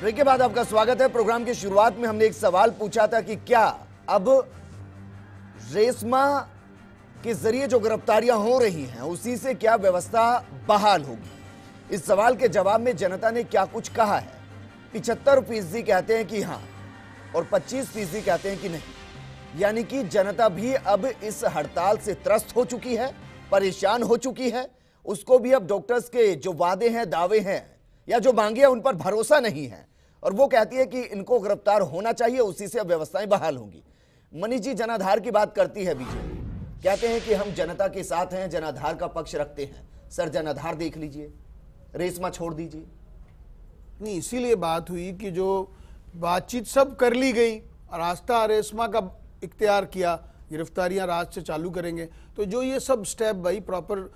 break के बाद आपका स्वागत है प्रोग्राम की शुरुआत में हमने एक सवाल पूछा था कि क्या अब रेशमा के जरिए जो गिरफ्तारियां हो रही हैं उसी से क्या व्यवस्था बहाल होगी इस सवाल के जवाब में जनता ने क्या कुछ कहा है पिछहत्तर फीसदी कहते हैं कि हाँ और 25 फीसदी कहते हैं कि नहीं यानी कि जनता भी अब इस हड़ताल से त्रस्त हो चुकी है परेशान हो चुकी है उसको भी अब डॉक्टर्स के जो वादे हैं दावे हैं या जो मांगी है उन पर भरोसा नहीं है और वो कहती है कि इनको गिरफ्तार होना चाहिए उसी से व्यवस्थाएं बहाल होंगी मनीष जी जनाधार की बात करती है बीजेपी कहते हैं कि हम जनता के साथ हैं जनाधार का पक्ष रखते हैं सर जनाधार देख लीजिए रेशमा छोड़ दीजिए नहीं इसीलिए बात हुई कि जो बातचीत सब कर ली गई रास्ता रेशमा का इख्तियार किया गिरफ्तारियां रात से चालू करेंगे तो जो ये सब स्टेप भाई प्रॉपर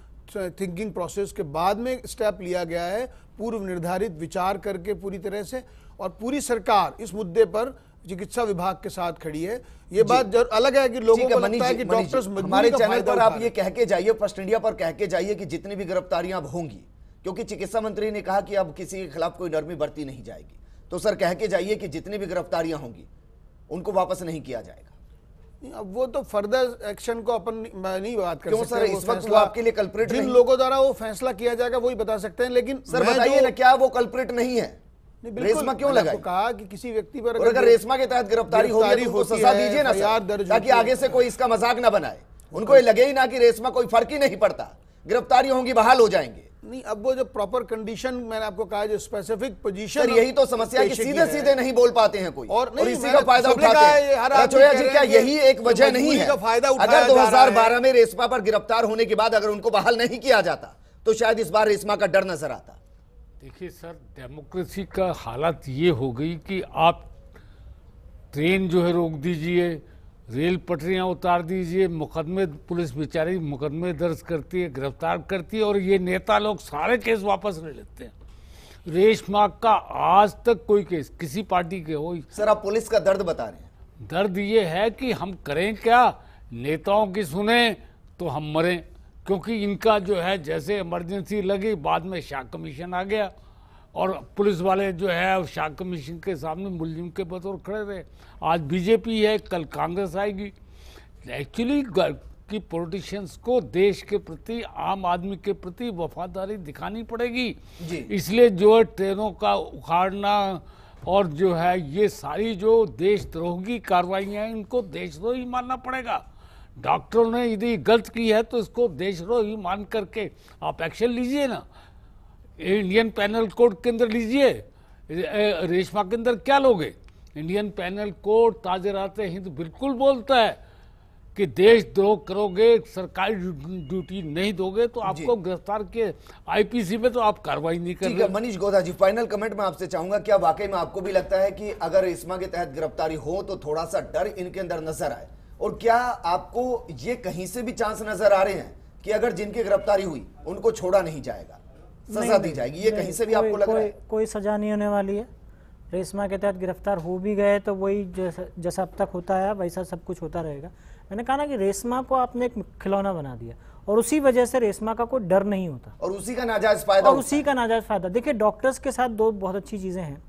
थिंकिंग प्रोसेस के बाद में स्टेप लिया गया है पूर्व निर्धारित विचार करके पूरी तरह से और पूरी सरकार इस मुद्दे पर चिकित्सा विभाग के साथ खड़ी है ये बात अलग है कि लोगों को लगता है कि डॉक्टर्स हमारे चैनल पर आप ये कह के जाइए फर्स्ट इंडिया पर कह के जाइए कि जितनी भी गिरफ्तारियां अब होंगी क्योंकि चिकित्सा मंत्री ने कहा कि अब किसी के खिलाफ कोई नरमी बरती नहीं जाएगी तो सर कह के जाइए कि जितनी भी गिरफ्तारियां होंगी उनको वापस नहीं किया जाएगा अब वो तो फर्दर एक्शन को अपन नहीं बात कर क्यों सकते सर इस वक्त वो आपके लिए कल्प्रेट जिन लोगों द्वारा वो फैसला किया जाएगा वही बता सकते हैं लेकिन सर बताइए ना क्या वो कल्प्रेट नहीं है रेशमा क्यों लगा कहा कि किसी व्यक्ति पर अगर, अगर रेशमा के तहत गिरफ्तारी तो सजा दीजिए ना सर ताकि आगे से कोई इसका मजाक ना बनाए उनको ये लगे ही ना कि रेशमा कोई फर्क ही नहीं पड़ता गिरफ्तारी होंगी बहाल हो जाएंगे नहीं अब वो जो प्रॉपर कंडीशन मैंने आपको कहा जो स्पेसिफिक पोजीशन यही तो समस्या कि सीधे सीधे नहीं बोल पाते हैं कोई और, और इसी का फायदा उठाते हैं जी क्या यही एक वजह नहीं है फायदा अगर 2012 में रेसपा पर गिरफ्तार होने के बाद अगर उनको बहाल नहीं किया जाता तो शायद इस बार रेस्मा का डर नजर आता देखिए सर डेमोक्रेसी का हालत ये हो गई कि आप ट्रेन जो है रोक दीजिए रेल पटरियां उतार दीजिए मुकदमे पुलिस बेचारी मुकदमे दर्ज करती है गिरफ्तार करती है और ये नेता लोग सारे केस वापस ले लेते हैं रेशमा का आज तक कोई केस किसी पार्टी के हो सर आप पुलिस का दर्द बता रहे हैं दर्द ये है कि हम करें क्या नेताओं की सुने तो हम मरें क्योंकि इनका जो है जैसे इमरजेंसी लगी बाद में शाह कमीशन आ गया और पुलिस वाले जो है शाह कमीशन के सामने मुलिम के बतौर खड़े रहे आज बीजेपी है कल कांग्रेस आएगी एक्चुअली कि पॉलिटिशियंस को देश के प्रति आम आदमी के प्रति वफादारी दिखानी पड़ेगी इसलिए जो है ट्रेनों का उखाड़ना और जो है ये सारी जो देशद्रोह की कार्रवाइयाँ हैं इनको देशद्रोही मानना पड़ेगा डॉक्टरों ने यदि गलत की है तो इसको देशद्रोही मान करके आप एक्शन लीजिए ना इंडियन पैनल कोड के अंदर लीजिए रेशमा के अंदर क्या लोगे इंडियन पैनल कोड ताजरात हिंद बिल्कुल बोलता है कि देश द्रोह करोगे सरकारी ड्यूटी नहीं दोगे तो आपको गिरफ्तार के आईपीसी में तो आप कार्रवाई नहीं करेंगे मनीष गोदा जी फाइनल कमेंट में आपसे चाहूंगा क्या वाकई में आपको भी लगता है कि अगर रेशमा के तहत गिरफ्तारी हो तो थोड़ा सा डर इनके अंदर नजर आए और क्या आपको ये कहीं से भी चांस नजर आ रहे हैं कि अगर जिनकी गिरफ्तारी हुई उनको छोड़ा नहीं जाएगा सजा दी जाएगी ये कहीं से भी आपको लग रहा है कोई सजा नहीं होने वाली है रेशमा के तहत गिरफ्तार हो भी गए तो वही जैसा जैसा अब तक होता है वैसा सब कुछ होता रहेगा मैंने कहा ना कि रेशमा को आपने एक खिलौना बना दिया और उसी वजह से रेशमा का कोई डर नहीं होता और उसी का नाजायज फायदा और उसी का नाजायज फायदा देखिए डॉक्टर्स के साथ दो बहुत अच्छी चीज़ें हैं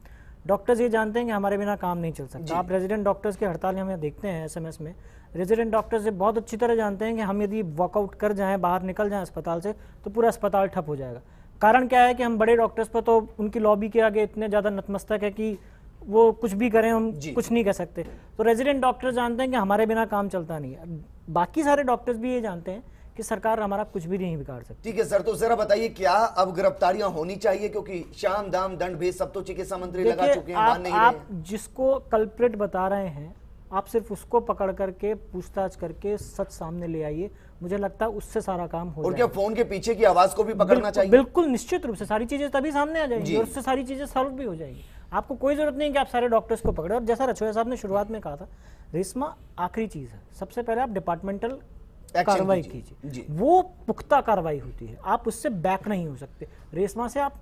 डॉक्टर्स ये जानते हैं कि हमारे बिना काम नहीं चल सकता आप रेजिडेंट डॉक्टर्स की हड़ताल हमें देखते हैं एसएमएस में रेजिडेंट डॉक्टर्स ये बहुत अच्छी तरह जानते हैं कि हम यदि वॉकआउट कर जाएं बाहर निकल जाएं अस्पताल से तो पूरा अस्पताल ठप हो जाएगा कारण क्या है कि हम बड़े डॉक्टर्स पर तो उनकी लॉबी के आगे इतने ज़्यादा नतमस्तक है कि वो कुछ भी करें हम कुछ नहीं कर सकते तो रेजिडेंट डॉक्टर जानते हैं कि हमारे बिना काम चलता नहीं है बाकी सारे डॉक्टर्स भी ये जानते हैं कि सरकार हमारा कुछ भी नहीं बिगाड़ सकती ठीक है सर तो जरा बताइए क्या अब गिरफ्तारियां होनी चाहिए क्योंकि शाम दाम दंड भेद सब तो चिकित्सा मंत्री लगा चुके हैं आप, आप जिसको कल्प्रेट बता रहे हैं आप सिर्फ उसको पकड़ करके पूछताछ करके सच सामने ले आइए मुझे लगता है उससे सारा काम हो और क्या फोन के पीछे की आवाज को भी पकड़ना बिल्कु, चाहिए बिल्कुल निश्चित रूप से सारी चीजें तभी सामने आ जाएंगी और उससे सारी चीजें सॉल्व भी हो जाएगी आपको कोई जरूरत नहीं कि आप सारे डॉक्टर्स को पकड़े और जैसा रछोया साहब ने शुरुआत में कहा था रेस्मा आखिरी चीज है सबसे पहले आप डिपार्टमेंटल कार्रवाई कीजिए वो पुख्ता कार्रवाई होती है आप उससे बैक नहीं हो सकते रेशमा से आप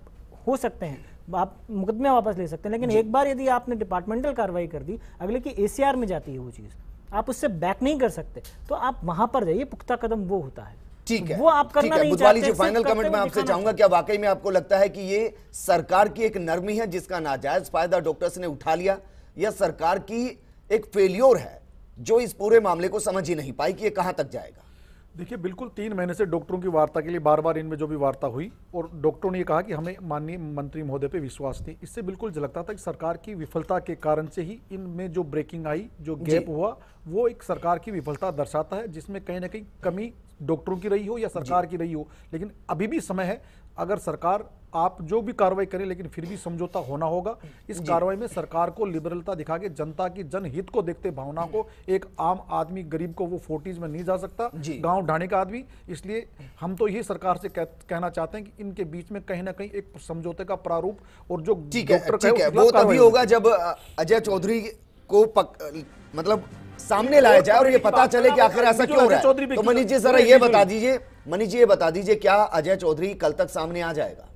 हो सकते हैं आप मुकदमे वापस ले सकते हैं लेकिन एक बार यदि आपने डिपार्टमेंटल कार्रवाई कर दी अगले की ए में जाती है वो चीज़ आप उससे बैक नहीं कर सकते तो आप वहां पर जाइए पुख्ता कदम वो होता है ठीक है वो आप करना है, नहीं चाहते जी फाइनल कमेंट मैं आपसे चाहूंगा क्या वाकई में आपको लगता है कि ये सरकार की एक नरमी है जिसका नाजायज फायदा डॉक्टर्स ने उठा लिया या सरकार की एक फेल्योर है जो इस पूरे मामले को समझ ही नहीं पाई कि ये कहां तक जाएगा देखिए बिल्कुल तीन महीने से डॉक्टरों की वार्ता के लिए बार बार इनमें जो भी वार्ता हुई और डॉक्टरों ने ये कहा कि हमें माननीय मंत्री महोदय पे विश्वास नहीं इससे बिल्कुल झलकता था कि सरकार की विफलता के कारण से ही इनमें जो ब्रेकिंग आई जो गैप हुआ वो एक सरकार की विफलता दर्शाता है जिसमें कहीं ना कहीं कमी डॉक्टरों की रही हो या सरकार की रही हो लेकिन अभी भी समय है अगर सरकार आप जो भी कार्रवाई करें लेकिन फिर भी समझौता होना होगा इस कार्रवाई में सरकार को लिबरलता दिखा के जनता की जनहित को देखते भावना को एक आम आदमी गरीब को वो फोर्टीज में नहीं जा सकता गांव ढाने का आदमी इसलिए हम तो ये सरकार से कह, कहना चाहते हैं कि इनके बीच में कहीं ना कहीं एक समझौते का प्रारूप और जो डॉक्टर होगा जब अजय चौधरी को मतलब सामने लाया जाए और ये पता चले कि आखिर ऐसा क्यों हो रहा है तो मनीष जी जरा ये बता दीजिए मनीष जी ये बता दीजिए क्या अजय चौधरी कल तक सामने आ जाएगा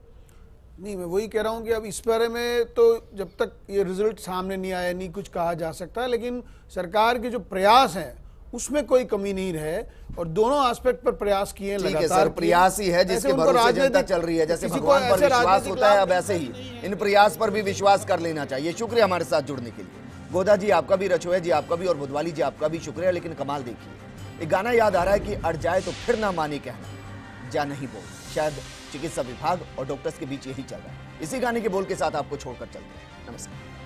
नहीं मैं वही कह रहा हूं कि अब इस बारे में तो जब तक ये रिजल्ट सामने नहीं आया नहीं कुछ कहा जा सकता लेकिन सरकार के जो प्रयास हैं उसमें कोई कमी नहीं रहे और दोनों एस्पेक्ट पर प्रयास किए लगातार प्रयास ही है जिसके भरोसे जनता चल रही है जैसे भगवान पर विश्वास होता है अब ऐसे ही इन प्रयास पर भी विश्वास कर लेना चाहिए शुक्रिया हमारे साथ जुड़ने के लिए गोदा जी आपका भी रचोया जी आपका भी और बुधवाली जी आपका भी शुक्रिया लेकिन कमाल देखिए एक गाना याद आ रहा है कि अड़ जाए तो फिर ना माने कहना जा नहीं बोल शायद चिकित्सा विभाग और डॉक्टर्स के बीच यही चल रहा है इसी गाने के बोल के साथ आपको छोड़कर चलते हैं नमस्कार